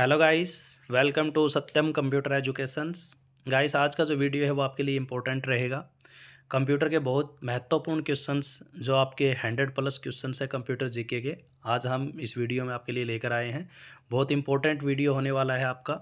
Hello guys welcome to Satyam computer educations guys आज का जो वीडियो है वो आपके लिए इम्पोर्टेंट रहेगा कंप्यूटर के बहुत महत्वपूर्ण क्वेश्चंस जो आपके हंड्रेड प्लस क्वेश्चंस है कंप्यूटर जीके के आज हम इस वीडियो में आपके लिए लेकर आए हैं बहुत इंपॉर्टेंट वीडियो होने वाला है आपका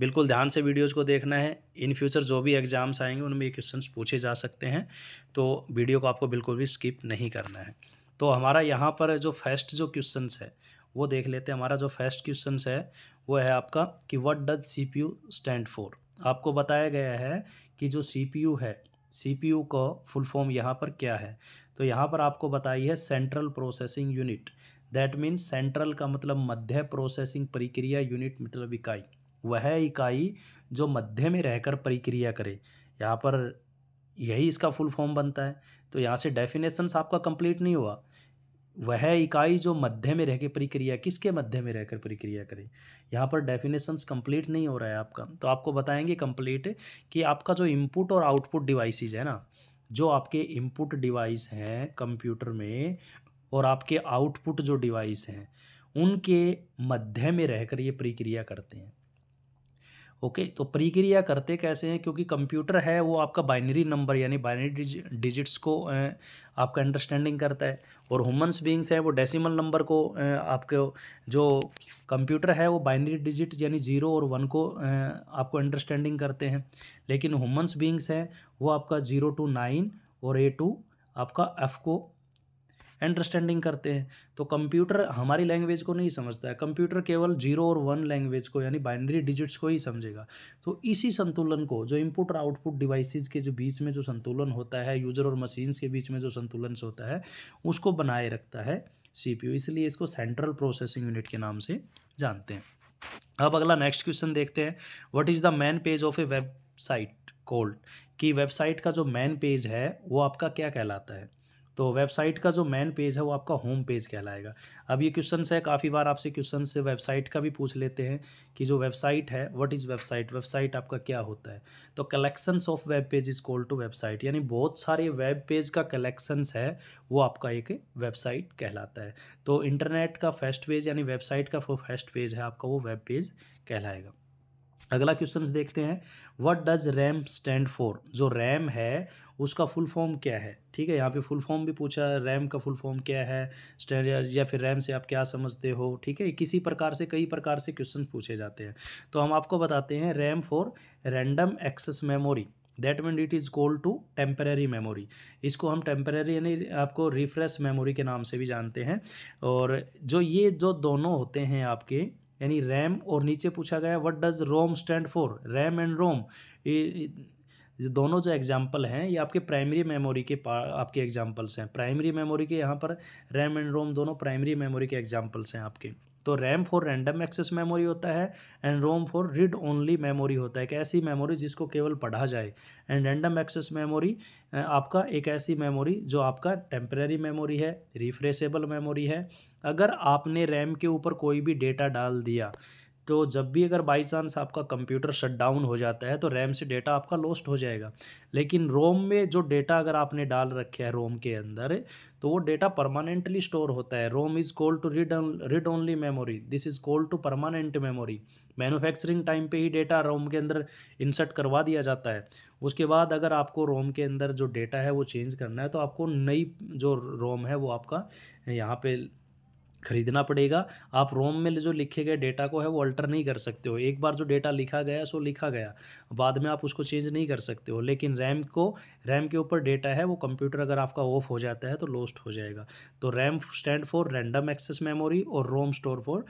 बिल्कुल ध्यान से वीडियोज़ को देखना है इन फ्यूचर जो भी एग्जाम्स आएंगे उनमें ये क्वेश्चन पूछे जा सकते हैं तो वीडियो को आपको बिल्कुल भी स्किप नहीं करना है तो हमारा यहाँ पर जो फर्स्ट जो क्वेश्चन है वो देख लेते हैं हमारा जो फर्स्ट क्वेश्चन है वो है आपका कि what does C P U stand for आपको बताया गया है कि जो सी पी यू है सी पी यू का फुल फॉर्म यहाँ पर क्या है तो यहाँ पर आपको बताई है central processing unit that means central का मतलब मध्य प्रोसेसिंग प्रक्रिया यूनिट मतलब इकाई वह इकाई जो मध्य में रहकर प्रक्रिया करे यहाँ पर यही इसका फुल फॉर्म बनता है तो यहाँ से डेफिनेशंस आपका कंप्लीट नहीं हुआ वह इकाई जो मध्य में रहकर प्रक्रिया किसके मध्य में रहकर प्रक्रिया करे यहाँ पर डेफिनेशंस कंप्लीट नहीं हो रहा है आपका तो आपको बताएंगे कंप्लीट कि आपका जो इनपुट और आउटपुट डिवाइसेस है ना जो आपके इनपुट डिवाइस हैं कंप्यूटर में और आपके आउटपुट जो डिवाइस हैं उनके मध्य में रहकर ये प्रक्रिया करते हैं ओके तो प्रक्रिया करते कैसे हैं क्योंकि कंप्यूटर है वो आपका बाइनरी नंबर यानी बाइनरी डिजिट्स को आपका अंडरस्टैंडिंग करता है और ह्यूमंस बींग्स हैं वो डेसिमल नंबर को आपके जो कंप्यूटर है वो बाइनरी डिजिट यानी ज़ीरो और वन को आपको अंडरस्टैंडिंग करते हैं लेकिन ह्यूमंस बींग्स हैं वो आपका ज़ीरो टू नाइन और ए टू आपका एफ को अंडरस्टैंडिंग करते हैं तो कंप्यूटर हमारी लैंग्वेज को नहीं समझता है कंप्यूटर केवल जीरो और वन लैंग्वेज को यानी बाइनरी डिजिट्स को ही समझेगा तो इसी संतुलन को जो इनपुट और आउटपुट डिवाइसेज के जो बीच में जो संतुलन होता है यूजर और मशीन्स के बीच में जो संतुलन होता है उसको बनाए रखता है सीपीयू इसलिए इसको सेंट्रल प्रोसेसिंग यूनिट के नाम से जानते हैं अब अगला नेक्स्ट क्वेश्चन देखते हैं what is the main page of a website called कि वेबसाइट का जो मैन पेज है वो आपका क्या कहलाता है तो वेबसाइट का जो मेन पेज है वो आपका होम पेज कहलाएगा अब ये क्वेश्चन है काफ़ी बार आपसे क्वेश्चन से वेबसाइट का भी पूछ लेते हैं कि जो वेबसाइट है व्हाट इज़ वेबसाइट वेबसाइट आपका क्या होता है तो collections of web page is called to website यानी बहुत सारे वेब पेज का कलेक्शंस है वो आपका एक वेबसाइट कहलाता है तो इंटरनेट का फर्स्ट पेज यानी वेबसाइट का फर्स्ट पेज है आपका वो वेब पेज कहलाएगा अगला क्वेश्चन देखते हैं what does RAM stand for जो रैम है उसका फुल फॉर्म क्या है ठीक है यहाँ पे फुल फॉर्म भी पूछा है रैम का फुल फॉर्म क्या है स्टैंड या फिर रैम से आप क्या समझते हो ठीक है किसी प्रकार से कई प्रकार से क्वेश्चन पूछे जाते हैं तो हम आपको बताते हैं RAM for random access memory that mean it is called to temporary memory इसको हम टेम्परेरी यानी आपको रिफ्रेश मेमोरी के नाम से भी जानते हैं और जो ये जो दोनों होते हैं आपके यानी रैम और नीचे पूछा गया what does ROM stand for RAM and ROM ये दोनों जो एग्जाम्पल हैं ये आपके प्राइमरी मेमोरी के आपके एग्जाम्पल्स हैं प्राइमरी मेमोरी के यहाँ पर रैम एंड रोम दोनों प्राइमरी मेमोरी के एग्जाम्पल्स हैं आपके तो RAM for random access memory होता है and ROM for read only memory होता है एक ऐसी मेमोरी जिसको केवल पढ़ा जाए एंड रैंडम एक्सेस मेमोरी आपका एक ऐसी मेमोरी जो आपका टेम्प्रेरी मेमोरी है रिफ्रेशेबल मेमोरी है अगर आपने रैम के ऊपर कोई भी डेटा डाल दिया तो जब भी अगर बाई चांस आपका कंप्यूटर शट डाउन हो जाता है तो रैम से डेटा आपका लॉस्ट हो जाएगा लेकिन रोम में जो डेटा अगर आपने डाल रखा है रोम के अंदर तो वो डेटा परमानेंटली स्टोर होता है ROM is called to read read only memory this is called to permanent memory manufacturing time पे ही डेटा रोम के अंदर इंसर्ट करवा दिया जाता है उसके बाद अगर आपको रोम के अंदर जो डेटा है वो चेंज करना है तो आपको नई जो रोम है वो आपका यहाँ पे खरीदना पड़ेगा आप रोम में जो लिखे गए डेटा को है वो अल्टर नहीं कर सकते हो एक बार जो डेटा लिखा गया सो लिखा गया बाद में आप उसको चेंज नहीं कर सकते हो लेकिन रैम को रैम के ऊपर डेटा है वो कंप्यूटर अगर आपका ऑफ हो जाता है तो लॉस्ट हो जाएगा तो RAM stand for random access memory और ROM store for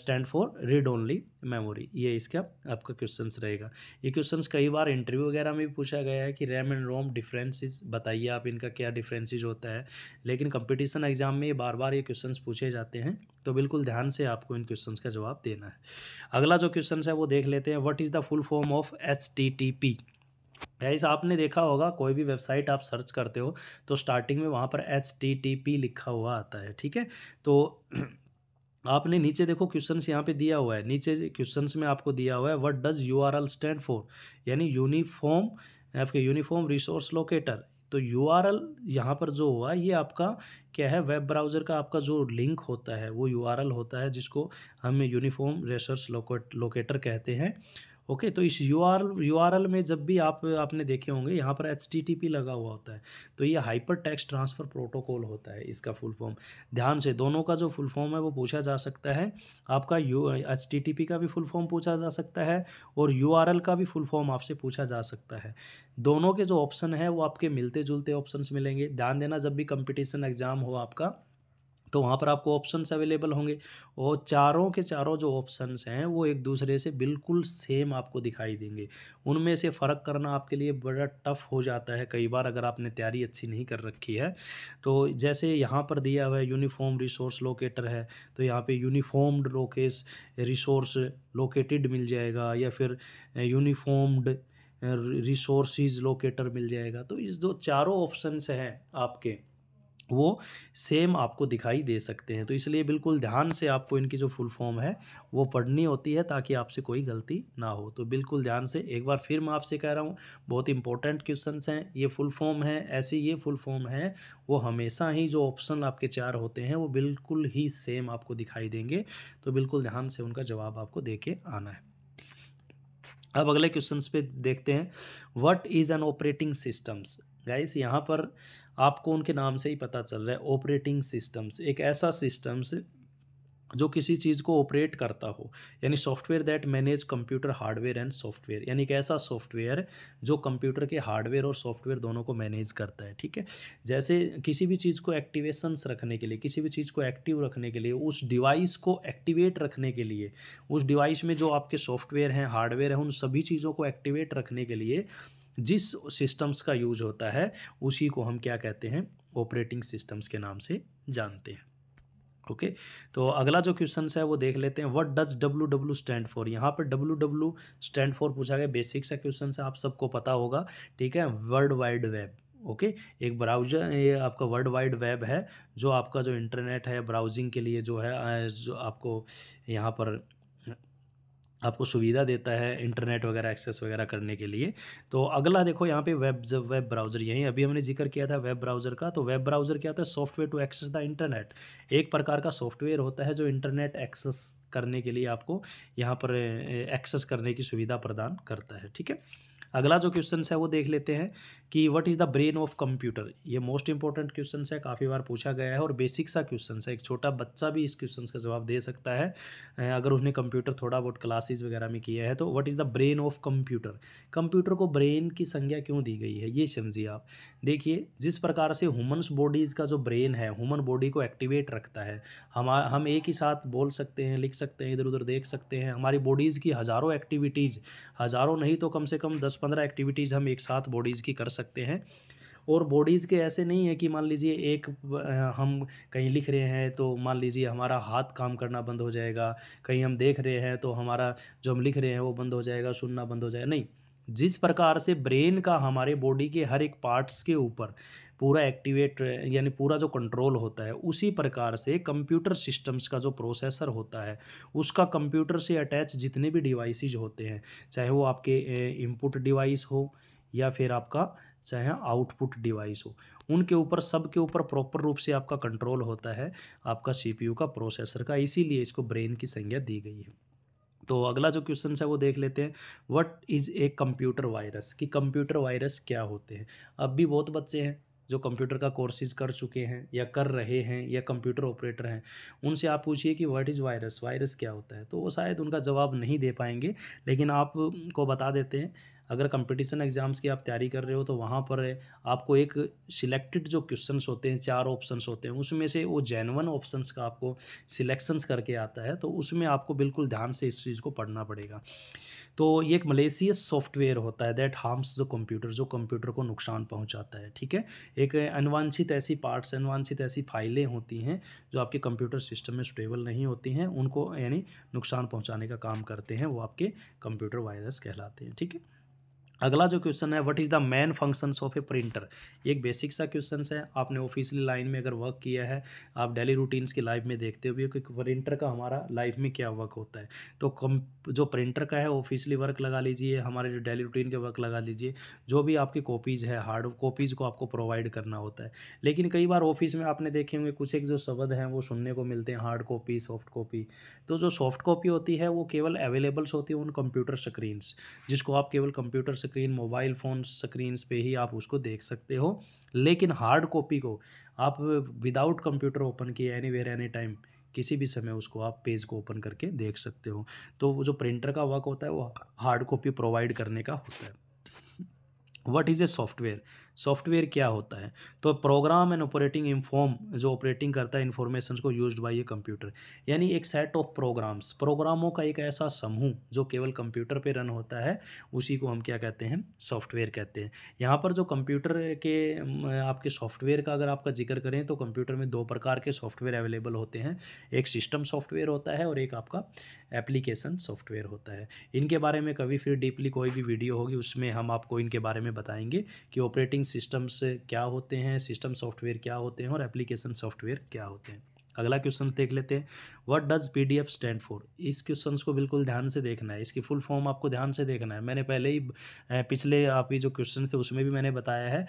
stand for read only memory ये इसका आपका क्वेश्चन रहेगा ये क्वेश्चन कई बार इंटरव्यू वगैरह में भी पूछा गया है कि रैम एंड रोम डिफरेंसेस बताइए आप इनका क्या डिफरेंसेज होता है लेकिन कंपिटिशन एग्जाम में बार बार ये क्वेश्चन पूछे जाते जाते हैं तो बिल्कुल ध्यान से आपको इन क्वेश्चन का जवाब देना है अगला जो क्वेश्चन है वो देख लेते हैं what is the full form of H T guys आपने देखा होगा कोई भी वेबसाइट आप सर्च करते हो तो स्टार्टिंग में वहाँ पर एच लिखा हुआ आता है ठीक है तो आपने नीचे देखो क्वेश्चंस यहाँ पे दिया हुआ है नीचे क्वेश्चंस में आपको दिया हुआ है what does URL stand for यानी यूनिफॉर्म आपके यूनिफॉर्म रिसोर्स लोकेटर तो यू आर यहाँ पर जो हुआ ये आपका क्या है वेब ब्राउज़र का आपका जो लिंक होता है वो यू होता है जिसको हम यूनिफॉर्म रेसर्स लोकेटर कहते हैं ओके okay, तो इस U R U R L में जब भी आप आपने देखे होंगे यहाँ पर एच टी टी पी लगा हुआ होता है तो ये हाइपर टेक्स्ट ट्रांसफ़र प्रोटोकॉल होता है इसका फुल फॉर्म ध्यान से दोनों का जो फुल फॉर्म है वो पूछा जा सकता है आपका U H T T P का भी फुल फॉर्म पूछा जा सकता है और यू आर एल का भी फुल फॉर्म आपसे पूछा जा सकता है दोनों के जो ऑप्शन है वो आपके मिलते जुलते ऑप्शन मिलेंगे ध्यान देना जब भी कंपिटिशन एग्जाम एग्ज़ाम हो आपका तो वहाँ पर आपको ऑप्शंस अवेलेबल होंगे और चारों के चारों जो ऑप्शंस हैं वो एक दूसरे से बिल्कुल सेम आपको दिखाई देंगे उनमें से फ़र्क करना आपके लिए बड़ा टफ हो जाता है कई बार अगर आपने तैयारी अच्छी नहीं कर रखी है तो जैसे यहाँ पर दिया हुआ है यूनिफॉर्म रिसोर्स लोकेटर है तो यहाँ पे यूनिफॉर्म्ड लोकेस रिसोर्स लोकेटेड मिल जाएगा या फिर यूनिफॉर्म्ड रिसोर्सिस लोकेटर मिल जाएगा तो इस दो चारों ऑप्शंस हैं आपके वो सेम आपको दिखाई दे सकते हैं तो इसलिए बिल्कुल ध्यान से आपको इनकी जो फुल फॉर्म है वो पढ़नी होती है ताकि आपसे कोई गलती ना हो तो बिल्कुल ध्यान से एक बार फिर मैं आपसे कह रहा हूँ बहुत इंपॉर्टेंट क्वेश्चन हैं ये फुल फॉर्म है ऐसे ये फुल फॉर्म है वो हमेशा ही जो ऑप्शन आपके चार होते हैं वो बिल्कुल ही सेम आपको दिखाई देंगे तो बिल्कुल ध्यान से उनका जवाब आपको दे के आना है अब अगले क्वेश्चन पर देखते हैं what is an operating systems guys यहाँ पर आपको उनके नाम से ही पता चल रहा है ऑपरेटिंग सिस्टम्स एक ऐसा सिस्टम्स जो किसी चीज़ को ऑपरेट करता हो यानी software that manage computer hardware and software यानी एक ऐसा सॉफ्टवेयर जो कंप्यूटर के हार्डवेयर और सॉफ्टवेयर दोनों को मैनेज करता है ठीक है जैसे किसी भी चीज़ को एक्टिवेशंस रखने के लिए किसी भी चीज़ को एक्टिव रखने के लिए उस डिवाइस को एक्टिवेट रखने के लिए उस डिवाइस में जो आपके सॉफ्टवेयर हैं हार्डवेयर हैं उन सभी चीज़ों को एक्टिवेट रखने के लिए जिस सिस्टम्स का यूज होता है उसी को हम क्या कहते हैं ऑपरेटिंग सिस्टम्स के नाम से जानते हैं ओके okay? तो अगला जो क्वेश्चन है वो देख लेते हैं what does W W stand for यहाँ पर डब्ल्यू डब्ल्यू स्टैंड फॉर पूछा गया बेसिक सा क्वेश्चन है आप सबको पता होगा ठीक है world wide web okay okay? एक ब्राउजर ये आपका वर्ल्ड वाइड वेब है जो आपका जो इंटरनेट है ब्राउजिंग के लिए जो है जो आपको यहाँ पर आपको सुविधा देता है इंटरनेट वगैरह एक्सेस वगैरह करने के लिए तो अगला देखो यहाँ पे वेब वेब ब्राउज़र यहीं अभी हमने जिक्र किया था वेब ब्राउज़र का तो वेब ब्राउज़र क्या होता है software to access the internet एक प्रकार का सॉफ्टवेयर होता है जो इंटरनेट एक्सेस करने के लिए आपको यहाँ पर एक्सेस करने की सुविधा प्रदान करता है ठीक है अगला जो क्वेश्चन है वो देख लेते हैं कि what is the brain of computer ये मोस्ट इंपॉर्टेंट क्वेश्चन है काफ़ी बार पूछा गया है और बेसिक सा क्वेश्चन है एक छोटा बच्चा भी इस क्वेश्चन का जवाब दे सकता है अगर उसने कंप्यूटर थोड़ा बहुत क्लासेज वगैरह में किया है तो what is the brain of computer computer को ब्रेन की संज्ञा क्यों दी गई है ये समझिए आप देखिए जिस प्रकार से ह्यूमन्स बॉडीज़ का जो ब्रेन है ह्यूमन बॉडी को एक्टिवेट रखता है हम हम एक ही साथ बोल सकते हैं लिख सकते हैं इधर उधर देख सकते हैं हमारी बॉडीज़ की हज़ारों एक्टिविटीज़ हज़ारों नहीं तो कम से कम दस पंद्रह एक्टिविटीज़ हम एक साथ बॉडीज़ की कर सकते हैं और बॉडीज़ के ऐसे नहीं है कि मान लीजिए एक हम कहीं लिख रहे हैं तो मान लीजिए हमारा हाथ काम करना बंद हो जाएगा कहीं हम देख रहे हैं तो हमारा जो हम लिख रहे हैं वो बंद हो जाएगा सुनना बंद हो जाएगा नहीं जिस प्रकार से ब्रेन का हमारे बॉडी के हर एक पार्ट्स के ऊपर पूरा एक्टिवेट यानी पूरा जो कंट्रोल होता है उसी प्रकार से कंप्यूटर सिस्टम्स का जो प्रोसेसर होता है उसका कंप्यूटर से अटैच जितने भी डिवाइसेज होते हैं चाहे वो आपके इनपुट डिवाइस हो या फिर आपका चाहे आउटपुट डिवाइस हो उनके ऊपर सब के ऊपर प्रॉपर रूप से आपका कंट्रोल होता है आपका सीपीयू का प्रोसेसर का इसीलिए इसको ब्रेन की संज्ञा दी गई है तो अगला जो क्वेश्चन है वो देख लेते हैं what is a computer virus कि कंप्यूटर वायरस क्या होते हैं अब भी बहुत बच्चे हैं जो कंप्यूटर का कोर्सेज कर चुके हैं या कर रहे हैं या कंप्यूटर ऑपरेटर हैं उनसे आप पूछिए कि व्हाट इज़ वायरस वायरस क्या होता है तो वो शायद उनका जवाब नहीं दे पाएंगे लेकिन आप बता देते हैं अगर कंपटीशन एग्ज़ाम्स की आप तैयारी कर रहे हो तो वहाँ पर आपको एक सिलेक्टेड जो क्वेश्चंस होते हैं चार ऑप्शंस होते हैं उसमें से वो जेनवन ऑप्शंस का आपको सिलेक्शंस करके आता है तो उसमें आपको बिल्कुल ध्यान से इस चीज़ को पढ़ना पड़ेगा तो ये एक मलेशियस सॉफ्टवेयर होता है दैट हार्म्स द कंप्यूटर जो कंप्यूटर को नुकसान पहुंचाता है ठीक है एक अनवांछित ऐसी पार्ट्स अनवांछित ऐसी फाइलें होती हैं जो आपके कंप्यूटर सिस्टम में स्टेबल नहीं होती हैं उनको यानी नुकसान पहुंचाने का काम करते हैं वो आपके कंप्यूटर वायरस कहलाते हैं ठीक है अगला जो क्वेश्चन है what is the main functions of a printer एक बेसिक सा क्वेश्चन है आपने ऑफिशियली लाइन में अगर वर्क किया है आप डेली रूटीन्स की लाइफ में देखते हो भी कि प्रिंटर का हमारा लाइफ में क्या वर्क होता है तो कम जो प्रिंटर का है ऑफिशियली वर्क लगा लीजिए हमारे जो डेली रूटीन के वर्क लगा लीजिए जो भी आपकी कॉपीज़ है हार्ड कॉपीज़ को आपको प्रोवाइड करना होता है लेकिन कई बार ऑफिस में आपने देखे होंगे कुछ एक जो शब्द हैं वो सुनने को मिलते हैं हार्ड कॉपी सॉफ्ट कॉपी तो जो सॉफ्ट कॉपी होती है वो केवल अवेलेबल्स होती है उन कंप्यूटर स्क्रीन्स जिसको आप केवल computer screen mobile phone screens पे ही आप उसको देख सकते हो लेकिन हार्ड कॉपी को आप विदाउट कंप्यूटर ओपन किए एनी वेयर एनी टाइम किसी भी समय उसको आप पेज को ओपन करके देख सकते हो तो वो जो प्रिंटर का वर्क होता है वो हार्ड कॉपी प्रोवाइड करने का होता है what is a software software क्या होता है तो प्रोग्राम एंड ऑपरेटिंग इन्फॉर्म जो ऑपरेटिंग करता है इन्फॉर्मेशन को यूज बाई ये कंप्यूटर यानी एक सेट ऑफ प्रोग्राम्स प्रोग्रामों का एक ऐसा समूह जो केवल कंप्यूटर पर रन होता है उसी को हम क्या कहते हैं सॉफ्टवेयर कहते हैं यहाँ पर जो कंप्यूटर के आपके सॉफ्टवेयर का अगर आपका जिक्र करें तो कंप्यूटर में दो प्रकार के सॉफ्टवेयर अवेलेबल होते हैं एक सिस्टम सॉफ्टवेयर होता है और एक आपका एप्लीकेशन सॉफ्टवेयर होता है इनके बारे में कभी फिर डीपली कोई भी वीडियो होगी उसमें हम आपको इनके बारे में बताएंगे कि ऑपरेटिंग सिस्टम्स क्या होते हैं सिस्टम सॉफ्टवेयर क्या होते हैं और एप्लीकेशन सॉफ्टवेयर क्या होते हैं अगला क्वेश्चन देख लेते हैं what does P D F stand for इस क्वेश्चन को बिल्कुल ध्यान से देखना है इसकी फुल फॉर्म आपको ध्यान से देखना है मैंने पहले ही पिछले आपके जो क्वेश्चन थे उसमें भी मैंने बताया है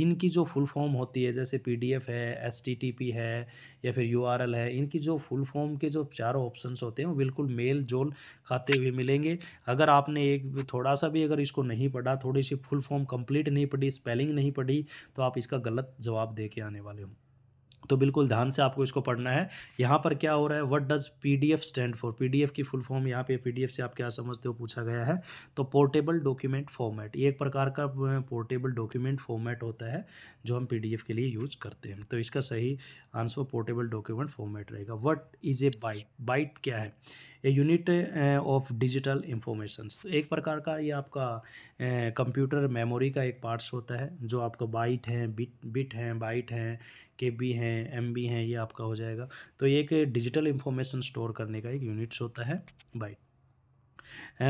इनकी जो फुल फॉर्म होती है जैसे पी डी एफ है एस टी टी पी है या फिर यू आर एल है इनकी जो फुल फॉर्म के जो चारों ऑप्शन होते हैं वो बिल्कुल मेल जोल खाते हुए मिलेंगे अगर आपने एक थोड़ा सा भी अगर इसको नहीं पढ़ा थोड़ी सी फुल फॉर्म कंप्लीट नहीं पढ़ी स्पेलिंग नहीं पढ़ी तो आप इसका गलत जवाब दे के आने वाले हो तो बिल्कुल ध्यान से आपको इसको पढ़ना है यहाँ पर क्या हो रहा है what does PDF stand for PDF की फुल फॉर्म यहाँ पे पीडीएफ से आप क्या समझते हो पूछा गया है तो पोर्टेबल डॉक्यूमेंट फॉर्मेट ये एक प्रकार का पोर्टेबल डॉक्यूमेंट फॉर्मेट होता है जो हम पीडीएफ के लिए यूज करते हैं तो इसका सही आंसर पोर्टेबल डॉक्यूमेंट फॉर्मेट रहेगा what is a byte byte क्या है a unit of digital information तो एक प्रकार का ये आपका कंप्यूटर मेमोरी का एक पार्ट्स होता है जो आपका बाइट हैं बिट बिट हैं बाइट हैं के बी हैं एम बी हैं ये आपका हो जाएगा तो ये एक डिजिटल इंफॉर्मेशन स्टोर करने का एक यूनिट्स होता है byte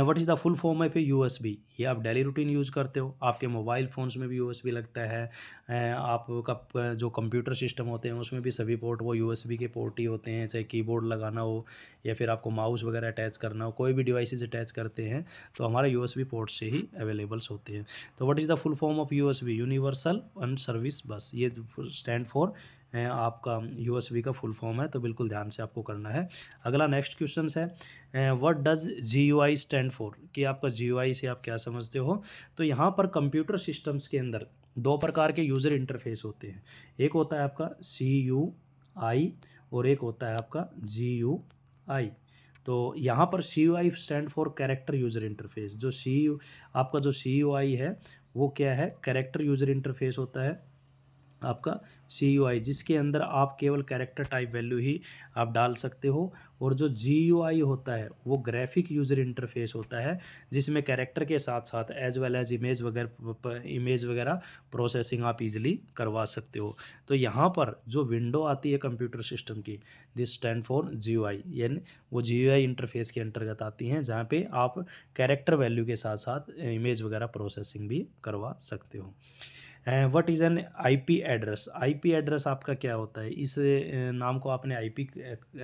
what is the full form है पे यू ये आप डेली रूटीन यूज़ करते हो आपके मोबाइल फ़ोन्स में भी यू लगता है uh, आपका uh, जो कंप्यूटर सिस्टम होते हैं उसमें भी सभी पोर्ट वो यू के पोर्ट ही होते हैं चाहे कीबोर्ड लगाना हो या फिर आपको माउस वगैरह अटैच करना हो कोई भी डिवाइसेज अटैच करते हैं तो हमारे यू पोर्ट से ही अवेलेबल्स होते हैं तो what is the full form of U universal un service bus ये स्टैंड फॉर आपका यूएसबी का फुल फॉर्म है तो बिल्कुल ध्यान से आपको करना है अगला नेक्स्ट क्वेश्चन है what does G U I stand for कि आपका जी यू आई से आप क्या समझते हो तो यहाँ पर कंप्यूटर सिस्टम्स के अंदर दो प्रकार के यूज़र इंटरफेस होते हैं एक होता है आपका सी यू आई और एक होता है आपका जी यू आई तो यहाँ पर C U I stand for character user interface जो सी यू आपका जो सी यू आई है वो क्या है कैरेक्टर यूज़र इंटरफेस होता है आपका सी यू आई जिसके अंदर आप केवल कैरेक्टर टाइप वैल्यू ही आप डाल सकते हो और जो जी यू आई होता है वो ग्राफिक यूज़र इंटरफेस होता है जिसमें कैरेक्टर के साथ साथ एज वेल एज इमेज वगैरह इमेज वगैरह प्रोसेसिंग आप इजीली करवा सकते हो तो यहाँ पर जो विंडो आती है कंप्यूटर सिस्टम की this stand for G U I यानी वो जी यू आई इंटरफेस के अंतर्गत आती हैं जहाँ पर आप कैरेक्टर वैल्यू के साथ साथ इमेज वगैरह प्रोसेसिंग भी करवा सकते हो what is an IP address IP address आपका क्या होता है इस नाम को आपने आईपी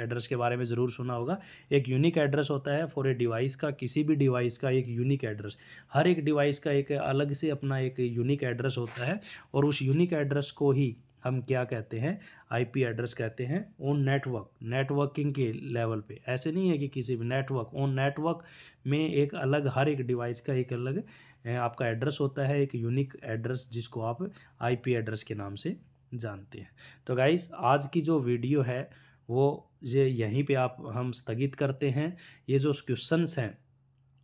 एड्रेस के बारे में ज़रूर सुना होगा एक यूनिक एड्रेस होता है फॉर ए डिवाइस का किसी भी डिवाइस का एक यूनिक एड्रेस हर एक डिवाइस का एक अलग से अपना एक यूनिक एड्रेस होता है और उस यूनिक एड्रेस को ही हम क्या कहते हैं आईपी एड्रेस कहते हैं ओन नेटवर्क नेटवर्किंग के लेवल पे ऐसे नहीं है कि किसी भी नेटवर्क ओन नेटवर्क में एक अलग हर एक डिवाइस का एक अलग आपका एड्रेस होता है एक यूनिक एड्रेस जिसको आप आईपी एड्रेस के नाम से जानते हैं तो गाइस आज की जो वीडियो है वो ये यहीं पे आप हम स्थगित करते हैं ये जो क्वेश्चंस हैं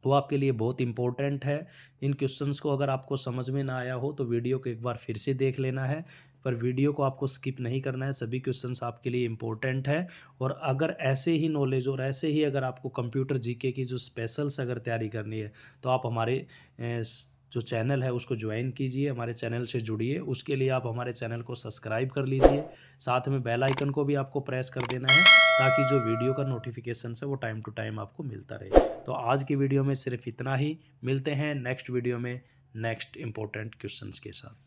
वो आपके लिए बहुत इंपॉर्टेंट है इन क्वेश्चंस को अगर आपको समझ में ना आया हो तो वीडियो को एक बार फिर से देख लेना है पर वीडियो को आपको स्किप नहीं करना है सभी क्वेश्चन आपके लिए इंपॉर्टेंट है और अगर ऐसे ही नॉलेज और ऐसे ही अगर आपको कंप्यूटर जीके की जो स्पेशल्स अगर तैयारी करनी है तो आप हमारे जो चैनल है उसको ज्वाइन कीजिए हमारे चैनल से जुड़िए उसके लिए आप हमारे चैनल को सब्सक्राइब कर लीजिए साथ में बेल आइकन को भी आपको प्रेस कर देना है ताकि जो वीडियो का नोटिफिकेशन है वो टाइम टू टाइम आपको मिलता रहे तो आज की वीडियो में सिर्फ इतना ही मिलते हैं नेक्स्ट वीडियो में नेक्स्ट इंपॉर्टेंट क्वेश्चन के साथ